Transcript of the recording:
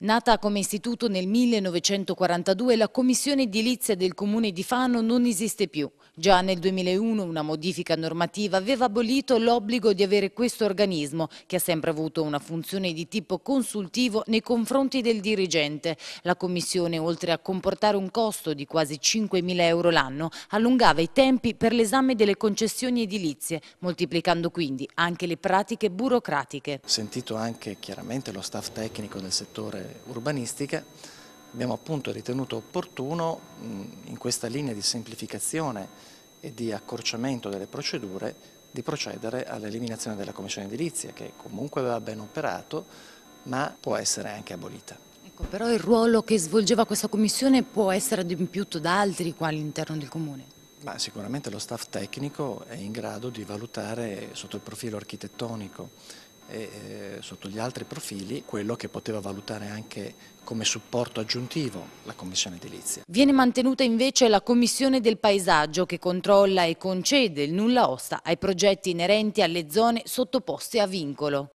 Nata come istituto nel 1942, la Commissione Edilizia del Comune di Fano non esiste più. Già nel 2001 una modifica normativa aveva abolito l'obbligo di avere questo organismo, che ha sempre avuto una funzione di tipo consultivo nei confronti del dirigente. La Commissione, oltre a comportare un costo di quasi 5.000 euro l'anno, allungava i tempi per l'esame delle concessioni edilizie, moltiplicando quindi anche le pratiche burocratiche. Sentito anche chiaramente lo staff tecnico del settore normative urbanistiche, abbiamo appunto ritenuto opportuno in questa linea di semplificazione e di accorciamento delle procedure di procedere all'eliminazione della commissione edilizia che comunque aveva ben operato ma può essere anche abolita. Ecco, però il ruolo che svolgeva questa commissione può essere adempiuto da altri qua all'interno del comune? Ma sicuramente lo staff tecnico è in grado di valutare sotto il profilo architettonico e eh, sotto gli altri profili quello che poteva valutare anche come supporto aggiuntivo la Commissione edilizia. Viene mantenuta invece la Commissione del Paesaggio che controlla e concede il nulla osta ai progetti inerenti alle zone sottoposte a vincolo.